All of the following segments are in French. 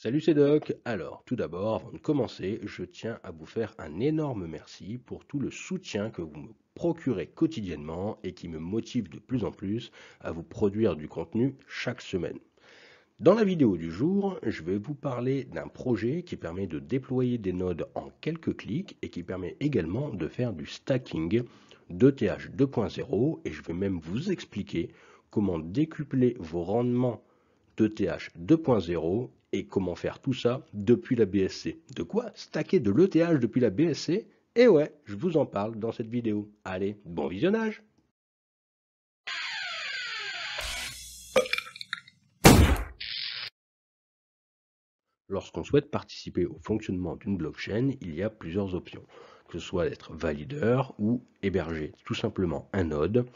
Salut Doc Alors, tout d'abord, avant de commencer, je tiens à vous faire un énorme merci pour tout le soutien que vous me procurez quotidiennement et qui me motive de plus en plus à vous produire du contenu chaque semaine. Dans la vidéo du jour, je vais vous parler d'un projet qui permet de déployer des nodes en quelques clics et qui permet également de faire du stacking d'ETH 2.0 et je vais même vous expliquer comment décupler vos rendements d'ETH 2.0 et comment faire tout ça depuis la BSC De quoi Stacker de l'ETH depuis la BSC Et ouais, je vous en parle dans cette vidéo. Allez, bon visionnage Lorsqu'on souhaite participer au fonctionnement d'une blockchain, il y a plusieurs options, que ce soit d'être valideur ou héberger tout simplement un node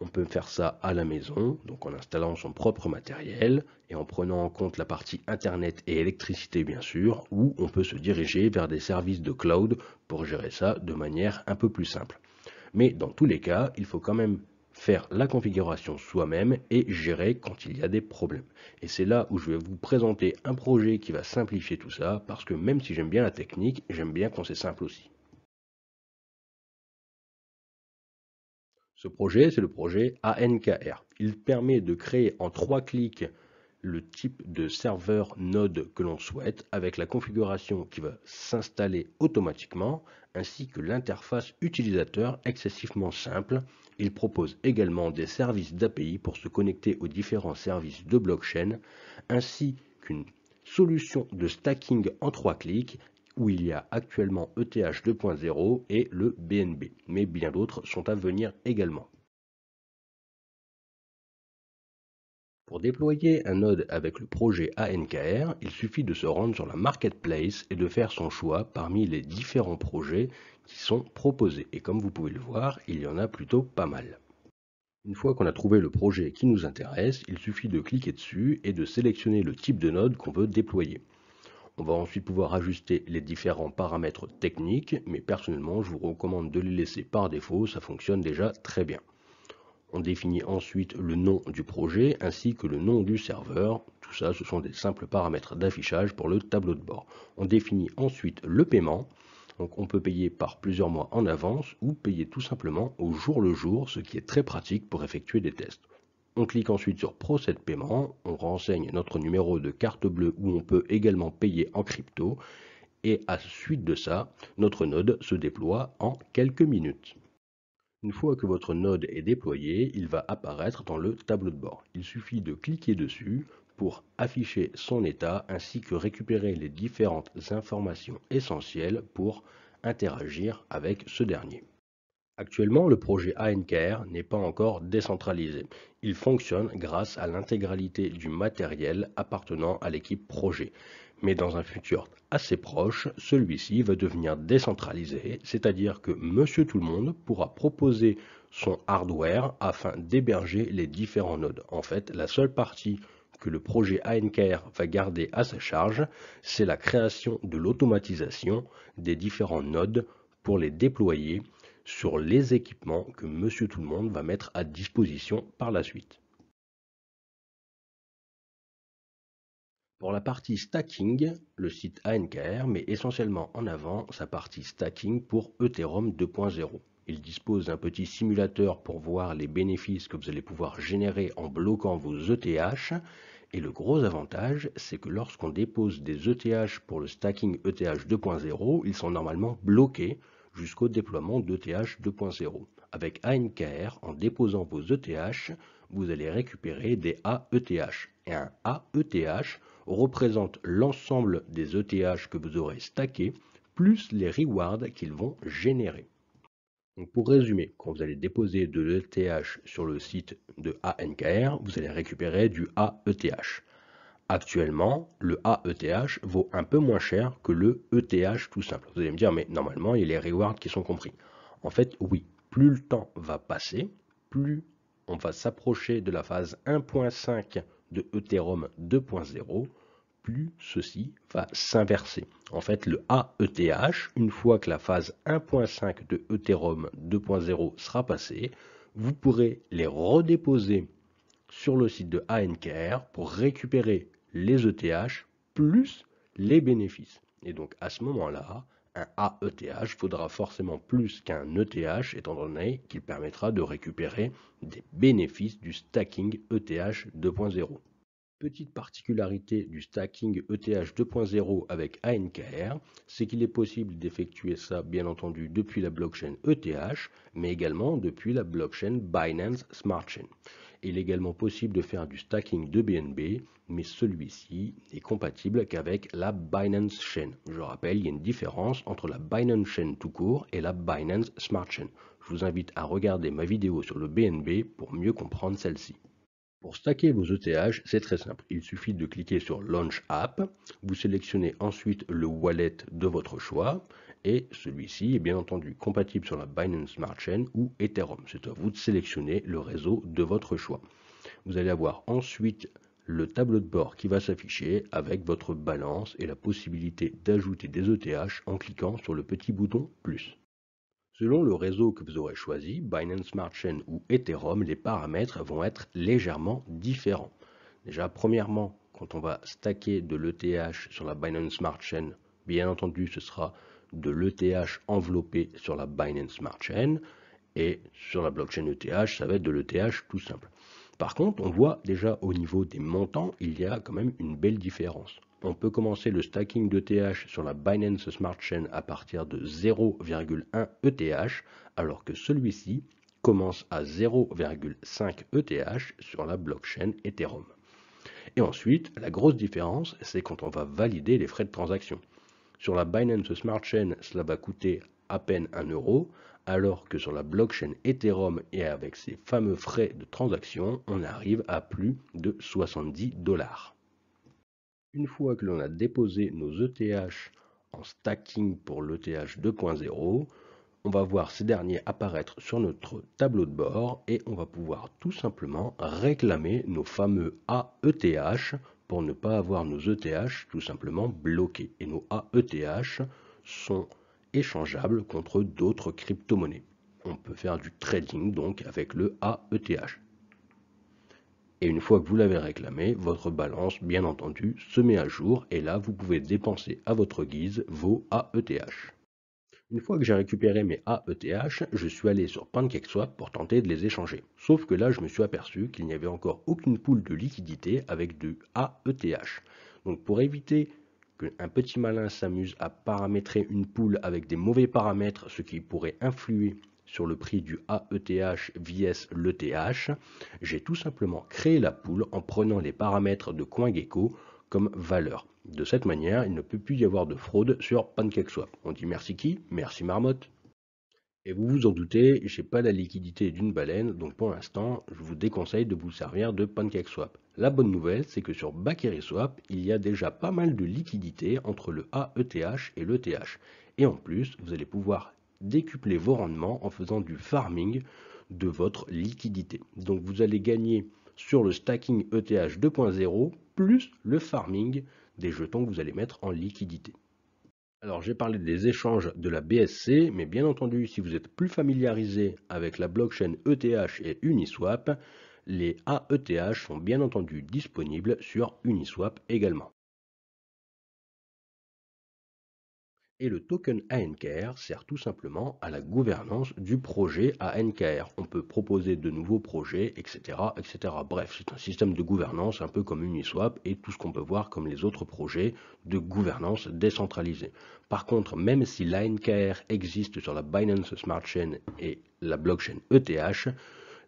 on peut faire ça à la maison, donc en installant son propre matériel et en prenant en compte la partie internet et électricité bien sûr, ou on peut se diriger vers des services de cloud pour gérer ça de manière un peu plus simple. Mais dans tous les cas, il faut quand même faire la configuration soi-même et gérer quand il y a des problèmes. Et c'est là où je vais vous présenter un projet qui va simplifier tout ça, parce que même si j'aime bien la technique, j'aime bien quand c'est simple aussi. projet, c'est le projet ANKR. Il permet de créer en trois clics le type de serveur node que l'on souhaite avec la configuration qui va s'installer automatiquement ainsi que l'interface utilisateur excessivement simple. Il propose également des services d'API pour se connecter aux différents services de blockchain ainsi qu'une solution de stacking en trois clics où il y a actuellement ETH 2.0 et le BNB, mais bien d'autres sont à venir également. Pour déployer un node avec le projet ANKR, il suffit de se rendre sur la marketplace et de faire son choix parmi les différents projets qui sont proposés. Et comme vous pouvez le voir, il y en a plutôt pas mal. Une fois qu'on a trouvé le projet qui nous intéresse, il suffit de cliquer dessus et de sélectionner le type de node qu'on veut déployer. On va ensuite pouvoir ajuster les différents paramètres techniques, mais personnellement, je vous recommande de les laisser par défaut, ça fonctionne déjà très bien. On définit ensuite le nom du projet ainsi que le nom du serveur. Tout ça, ce sont des simples paramètres d'affichage pour le tableau de bord. On définit ensuite le paiement. Donc on peut payer par plusieurs mois en avance ou payer tout simplement au jour le jour, ce qui est très pratique pour effectuer des tests. On clique ensuite sur Procès de paiement, on renseigne notre numéro de carte bleue où on peut également payer en crypto et à suite de ça, notre node se déploie en quelques minutes. Une fois que votre node est déployé, il va apparaître dans le tableau de bord. Il suffit de cliquer dessus pour afficher son état ainsi que récupérer les différentes informations essentielles pour interagir avec ce dernier. Actuellement, le projet ANKR n'est pas encore décentralisé, il fonctionne grâce à l'intégralité du matériel appartenant à l'équipe projet. Mais dans un futur assez proche, celui-ci va devenir décentralisé, c'est-à-dire que monsieur tout le monde pourra proposer son hardware afin d'héberger les différents nodes. En fait, la seule partie que le projet ANKR va garder à sa charge, c'est la création de l'automatisation des différents nodes pour les déployer sur les équipements que Monsieur Tout le Monde va mettre à disposition par la suite. Pour la partie stacking, le site ANKR met essentiellement en avant sa partie stacking pour Ethereum 2.0. Il dispose d'un petit simulateur pour voir les bénéfices que vous allez pouvoir générer en bloquant vos ETH. Et le gros avantage, c'est que lorsqu'on dépose des ETH pour le stacking ETH 2.0, ils sont normalement bloqués jusqu'au déploiement d'ETH 2.0. Avec ANKR, en déposant vos ETH, vous allez récupérer des AETH. Et un AETH représente l'ensemble des ETH que vous aurez stackés, plus les rewards qu'ils vont générer. pour résumer, quand vous allez déposer de l'ETH sur le site de ANKR, vous allez récupérer du AETH. Actuellement, le AETH vaut un peu moins cher que le ETH tout simple. Vous allez me dire, mais normalement, il y a les rewards qui sont compris. En fait, oui, plus le temps va passer, plus on va s'approcher de la phase 1.5 de Ethereum 2.0, plus ceci va s'inverser. En fait, le AETH, une fois que la phase 1.5 de Ethereum 2.0 sera passée, vous pourrez les redéposer sur le site de ANKR pour récupérer les ETH plus les bénéfices. Et donc à ce moment-là, un AETH faudra forcément plus qu'un ETH étant donné qu'il permettra de récupérer des bénéfices du stacking ETH 2.0. Petite particularité du stacking ETH 2.0 avec ANKR, c'est qu'il est possible d'effectuer ça bien entendu depuis la blockchain ETH, mais également depuis la blockchain Binance Smart Chain. Il est également possible de faire du stacking de BNB, mais celui-ci est compatible qu'avec la Binance Chain. Je rappelle, il y a une différence entre la Binance Chain tout court et la Binance Smart Chain. Je vous invite à regarder ma vidéo sur le BNB pour mieux comprendre celle-ci. Pour stacker vos ETH, c'est très simple. Il suffit de cliquer sur Launch App, vous sélectionnez ensuite le wallet de votre choix, et celui-ci est bien entendu compatible sur la Binance Smart Chain ou Ethereum. C'est à vous de sélectionner le réseau de votre choix. Vous allez avoir ensuite le tableau de bord qui va s'afficher avec votre balance et la possibilité d'ajouter des ETH en cliquant sur le petit bouton plus. Selon le réseau que vous aurez choisi, Binance Smart Chain ou Ethereum, les paramètres vont être légèrement différents. Déjà, premièrement, quand on va stacker de l'ETH sur la Binance Smart Chain, bien entendu, ce sera de l'ETH enveloppé sur la Binance Smart Chain et sur la blockchain ETH, ça va être de l'ETH tout simple. Par contre, on voit déjà au niveau des montants, il y a quand même une belle différence on peut commencer le stacking d'ETH sur la Binance Smart Chain à partir de 0,1 ETH, alors que celui-ci commence à 0,5 ETH sur la blockchain Ethereum. Et ensuite, la grosse différence, c'est quand on va valider les frais de transaction. Sur la Binance Smart Chain, cela va coûter à peine 1 euro, alors que sur la blockchain Ethereum et avec ses fameux frais de transaction, on arrive à plus de 70 dollars. Une fois que l'on a déposé nos ETH en stacking pour l'ETH 2.0, on va voir ces derniers apparaître sur notre tableau de bord et on va pouvoir tout simplement réclamer nos fameux AETH pour ne pas avoir nos ETH tout simplement bloqués. Et nos AETH sont échangeables contre d'autres crypto-monnaies. On peut faire du trading donc avec le AETH. Et une fois que vous l'avez réclamé, votre balance, bien entendu, se met à jour et là, vous pouvez dépenser à votre guise vos AETH. Une fois que j'ai récupéré mes AETH, je suis allé sur PancakeSwap pour tenter de les échanger. Sauf que là, je me suis aperçu qu'il n'y avait encore aucune poule de liquidité avec du AETH. Donc pour éviter qu'un petit malin s'amuse à paramétrer une poule avec des mauvais paramètres, ce qui pourrait influer sur le prix du AETH VS l'ETH, j'ai tout simplement créé la poule en prenant les paramètres de CoinGecko comme valeur. De cette manière, il ne peut plus y avoir de fraude sur PancakeSwap. On dit merci qui Merci marmotte. Et vous vous en doutez, j'ai pas la liquidité d'une baleine, donc pour l'instant, je vous déconseille de vous servir de PancakeSwap. La bonne nouvelle, c'est que sur BakerySwap, il y a déjà pas mal de liquidité entre le AETH et l'ETH. Et en plus, vous allez pouvoir décupler vos rendements en faisant du farming de votre liquidité. Donc vous allez gagner sur le stacking ETH 2.0 plus le farming des jetons que vous allez mettre en liquidité. Alors j'ai parlé des échanges de la BSC, mais bien entendu si vous êtes plus familiarisé avec la blockchain ETH et Uniswap, les AETH sont bien entendu disponibles sur Uniswap également. Et le token ANKR sert tout simplement à la gouvernance du projet ANKR. On peut proposer de nouveaux projets, etc. etc. Bref, c'est un système de gouvernance un peu comme Uniswap et tout ce qu'on peut voir comme les autres projets de gouvernance décentralisée. Par contre, même si l'ANKR existe sur la Binance Smart Chain et la blockchain ETH,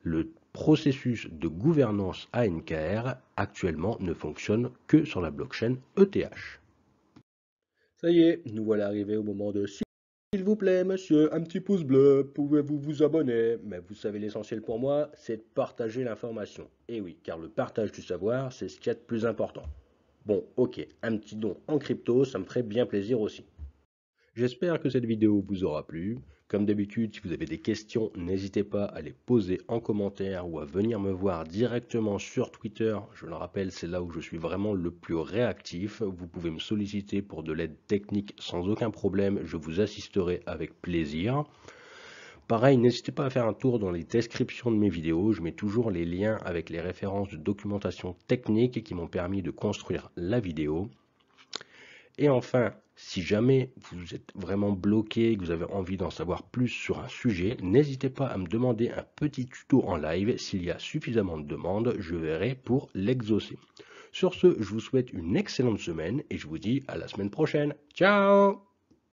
le processus de gouvernance ANKR actuellement ne fonctionne que sur la blockchain ETH. Ça y est, nous voilà arrivés au moment de s'il vous plaît, monsieur, un petit pouce bleu, pouvez-vous vous abonner Mais vous savez, l'essentiel pour moi, c'est de partager l'information. Et eh oui, car le partage du savoir, c'est ce qu'il y a de plus important. Bon, ok, un petit don en crypto, ça me ferait bien plaisir aussi. J'espère que cette vidéo vous aura plu. Comme d'habitude, si vous avez des questions, n'hésitez pas à les poser en commentaire ou à venir me voir directement sur Twitter. Je le rappelle, c'est là où je suis vraiment le plus réactif. Vous pouvez me solliciter pour de l'aide technique sans aucun problème. Je vous assisterai avec plaisir. Pareil, n'hésitez pas à faire un tour dans les descriptions de mes vidéos, je mets toujours les liens avec les références de documentation technique qui m'ont permis de construire la vidéo. Et enfin, si jamais vous êtes vraiment bloqué, que vous avez envie d'en savoir plus sur un sujet, n'hésitez pas à me demander un petit tuto en live. S'il y a suffisamment de demandes, je verrai pour l'exaucer. Sur ce, je vous souhaite une excellente semaine et je vous dis à la semaine prochaine. Ciao